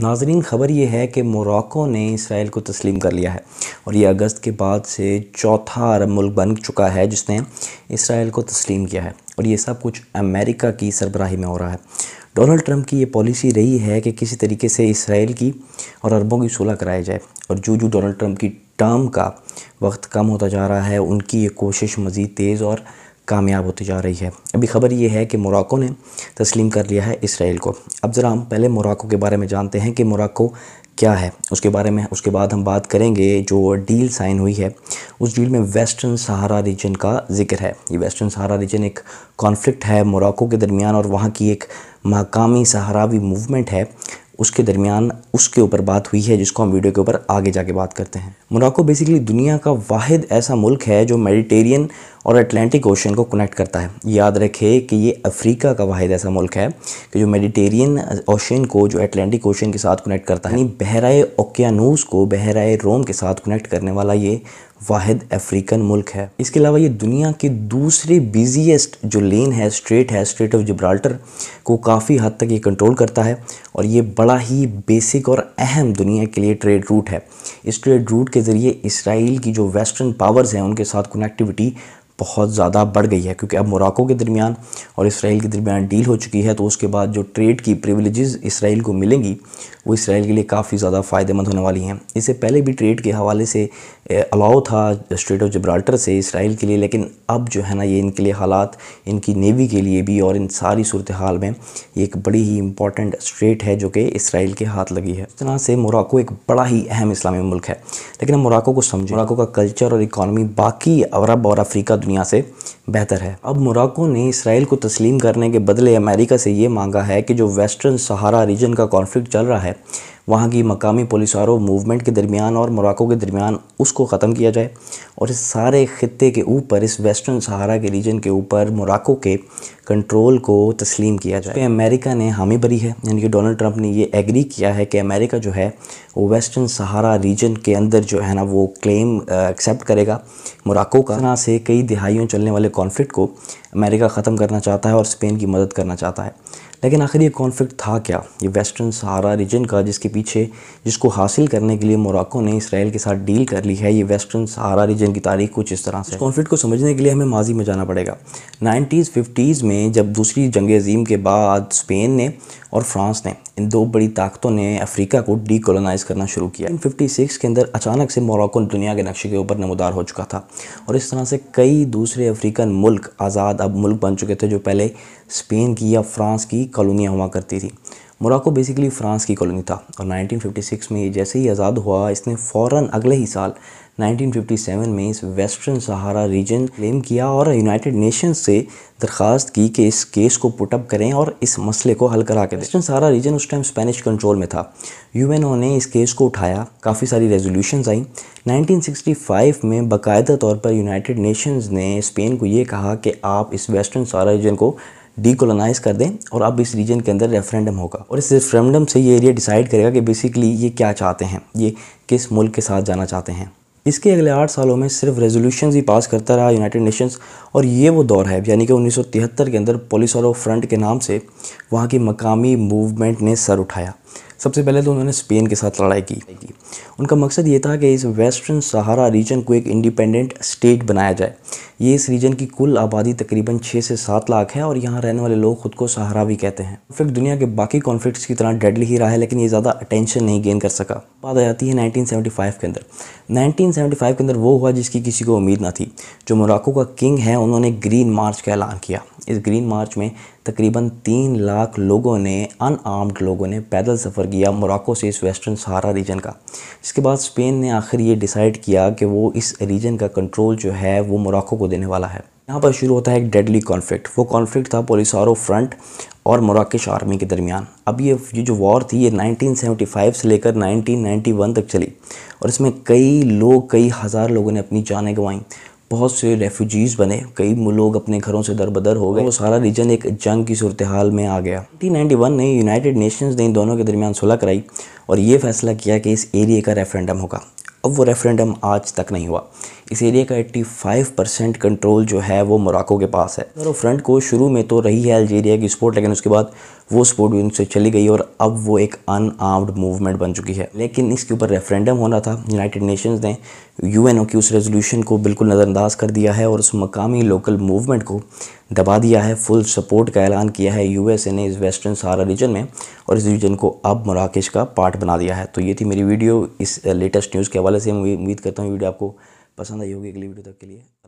नाजरीन ख़बर यह है कि मोरक्को ने इसराइल को तस्लीम कर लिया है और ये अगस्त के बाद से चौथा अरब मुल्क बन चुका है जिसने इसराइल को तस्लीम किया है और ये सब कुछ अमेरिका की सरबराही में हो रहा है डोनाल्ड ट्रंप की ये पॉलिसी रही है कि किसी तरीके से इसराइल की और अरबों की सुलह कराई जाए और जो जो डोनाल्ड ट्रंप की टर्म का वक्त कम होता जा रहा है उनकी ये कोशिश मज़ीद तेज़ और कामयाब होती जा रही है अभी खबर ये है कि मोराको ने तस्लीम कर लिया है इसराइल को अब ज़रा हम पहले मोराको के बारे में जानते हैं कि मोराको क्या है उसके बारे में उसके बाद हम बात करेंगे जो डील साइन हुई है उस डील में वेस्टर्न सहारा रीजन का जिक्र है ये वेस्टर्न सहारा रीजन एक कॉन्फ्लिक्ट है मोराको के दरमियान और वहाँ की एक मकामी सहारावी मूवमेंट है उसके दरमियान उसके ऊपर बात हुई है जिसको हम वीडियो के ऊपर आगे जाके बात करते हैं मोनाको बेसिकली दुनिया का वाद ऐसा मुल्क है जो मेडिटेरियन और अटलांटिक ओशन को कनेक्ट करता है याद रखे कि ये अफ्रीका का वाद ऐसा मुल्क है कि जो मेडिटेरियन ओशन को जो अटलांटिक ओशन के साथ कनेक्ट करता है यानी बहराए ओकियानूस को बहराए रोम के साथ कनेक्ट करने वाला ये वाद अफ्रीकन मुल्क है इसके अलावा ये दुनिया के दूसरे बिजीएस्ट जो लेन है स्ट्रेट है स्ट्रेट ऑफ जिब्राल्टर को काफ़ी हद तक ये कंट्रोल करता है और ये बड़ा ही बेसिक और अहम दुनिया के लिए ट्रेड रूट है इस ट्रेड रूट के ज़रिए इसराइल की जो वेस्टर्न पावर्स हैं उनके साथ कनेक्टिविटी बहुत ज़्यादा बढ़ गई है क्योंकि अब मोराको के दरमियान और इसराइल के दरमियान डील हो चुकी है तो उसके बाद जो ट्रेड की प्रिविलेजेस इसराइल को मिलेंगी वो इसराइल के लिए काफ़ी ज़्यादा फ़ायदेमंद होने वाली हैं इससे पहले भी ट्रेड के हवाले से अलाउ था स्ट्रेट ऑफ जब्राल्टर से इसराइल के लिए लेकिन अब जो है ना ये इनके लिए हालात इनकी नेवी के लिए भी और इन सारी सूरत हाल में ये एक बड़ी ही इंपॉर्टेंट स्ट्रेट है जो कि इसराइल के हाथ लगी है इस तरह से मोराको एक बड़ा ही अहम इस्लामी मुल्क है लेकिन हम मोराको को समझें मोराको का कल्चर और इकानमी बाकी अरब और अफ्रीका दुनिया से बेहतर है अब मोराको ने इसराइल को तस्लीम करने के बदले अमेरिका से ये मांगा है कि जो वेस्टर्न सहारा रीजन का कॉन्फ्लिक्ट चल रहा है वहाँ की मकामी पुलिसारों मूवमेंट के दरमियान और मोराको के दरमियान उसको ख़त्म किया जाए और इस सारे ख़त्े के ऊपर इस वेस्टर्न सहारा के रीजन के ऊपर मोराको के कंट्रोल को तस्लीम किया जाए अमेरिका ने हामी भरी है यानी कि डोनल्ड ट्रंप ने ये एग्री किया है कि अमेरिका जो है वो वेस्टर्न सहारा रीजन के अंदर जो है ना वो क्लेम एक्सेप्ट करेगा मोराको का ना से कई दिहाइयों चलने वाले कॉन्फ्लिक्ट को अमेरिका ख़त्म करना चाहता है और स्पेन की मदद करना चाहता है लेकिन आखिर ये कॉन्फ्लिक्ट था क्या ये वेस्टर्न सहारा रीजन का जिसके पीछे जिसको हासिल करने के लिए मोराको ने इसराइल के साथ डील कर ली है ये वेस्टर्न सहारा रीजन की तारीख कुछ इस तरह से कॉन्फ्लिक्ट को समझने के लिए हमें माजी में जाना पड़ेगा नाइन्टीज़ फिफ्टीज़ में जब दूसरी जंग अजीम के बाद स्पेन ने और फ्रांस ने इन दो बड़ी ताकतों ने अफ्रीका को डीकोलोनाइज़ करना शुरू किया इन 56 के अंदर अचानक से मोरक्को दुनिया के नक्शे के ऊपर नमदार हो चुका था और इस तरह से कई दूसरे अफ्रीकन मुल्क आज़ाद अब मुल्क बन चुके थे जो पहले स्पेन की या फ्रांस की कॉलोनियाँ हुआ करती थी मोराको बेसिकली फ्रांस की कॉलोनी था और 1956 में जैसे ही आज़ाद हुआ इसने फ़ौर अगले ही साल 1957 में इस वेस्टर्न सहारा रीजन क्लेम किया और यूनाइटेड नेशन से दरख्वास्त की कि इस केस को पुटअप करें और इस मसले को हल करा के वेस्टर्न सहारा रीजन उस टाइम स्पेनिश कंट्रोल में था यूएनओ ने इस केस को उठाया काफ़ी सारी रेजोल्यूशन आई 1965 में बाकायदा तौर पर यूनाइटेड नेशंस ने स्पेन को ये कहा कि आप इस वेस्टर्न सहारा रीजन को डीकोलोनाइज कर दें और अब इस रीजन के अंदर रेफरेंडम होगा और इस रेफरेंडम से ये एरिया डिसाइड करेगा कि बेसिकली ये क्या चाहते हैं ये किस मुल्क के साथ जाना चाहते हैं इसके अगले आठ सालों में सिर्फ रेजोल्यूशन ही पास करता रहा यूनाइटेड नेशंस और ये वो दौर है यानी कि 1973 के अंदर पोलिसोरो फ्रंट के नाम से वहाँ की मकामी मूवमेंट ने सर उठाया सबसे पहले तो उन्होंने स्पेन के साथ लड़ाई की उनका मकसद ये था कि इस वेस्टर्न सहारा रीजन को एक इंडिपेंडेंट स्टेट बनाया जाए ये इस रीजन की कुल आबादी तकरीबन छः से सात लाख है और यहाँ रहने वाले लोग खुद को सहारा भी कहते हैं कॉन्फ्लिक्ट दुनिया के बाकी कॉन्फ्लिक्ट्स की तरह डेडली ही रहा है लेकिन ये ज़्यादा अटेंशन नहीं गेन कर सका बात आ जाती है 1975 के अंदर 1975 के अंदर वो हुआ जिसकी किसी को उम्मीद ना थी जो मोराको का किंग है उन्होंने ग्रीन मार्च का ऐलान किया इस ग्रीन मार्च में तकरीबन तीन लाख लोगों ने अनआर्म्ड लोगों ने पैदल सफ़र किया मोराको से इस वेस्टर्न सहारा रीजन का इसके बाद स्पेन ने आखिर ये डिसाइड किया कि वो इस रीजन का कंट्रोल जो है वो मोराको को देने वाला है यहाँ पर शुरू होता है एक डेडली कॉन्फ्लिक्ट वो कॉन्फ्लिक्ट था पोलिसारो फ्रंट और मोराकश आर्मी के दरमियान अब ये ये जो वॉर थी ये 1975 से लेकर 1991 तक चली और इसमें कई लोग कई हज़ार लोगों ने अपनी जानें गंवाईं बहुत से रेफ्यूजीज़ बने कई लोग अपने घरों से दरबदर हो गए वो सारा रीजन एक जंग की सूरत हाल में आ गया नाइनटीन ने यूनाइटेड नेशंस ने इन दोनों के दरमियान सुलह कराई और ये फैसला किया कि इस एरिए का रेफरेंडम होगा अब वो रेफरेंडम आज तक नहीं हुआ इस एरिया का 85 परसेंट कंट्रोल जो है वो मोराको के पास है और फ्रंट को शुरू में तो रही है अल्जीरिया की सपोर्ट लेकिन उसके बाद वो सपोर्ट भी उनसे चली गई और अब वो एक अनआर्म्ड मूवमेंट बन चुकी है लेकिन इसके ऊपर रेफरेंडम होना था यूनाइटेड नेशंस ने यूएनओ की उस रेजोल्यूशन को बिल्कुल नज़रअंदाज कर दिया है और उस मकामी लोकल मूवमेंट को दबा दिया है फुल सपोर्ट का ऐलान किया है यूएसए ने इस वेस्टर्न सारा रीजन में और इस रीजन को अब मराकेश का पार्ट बना दिया है तो ये थी मेरी वीडियो इस लेटेस्ट न्यूज़ के हवाले से मैं उम्मीद करता हूँ वीडियो आपको पसंद आई होगी अगली वीडियो तक के लिए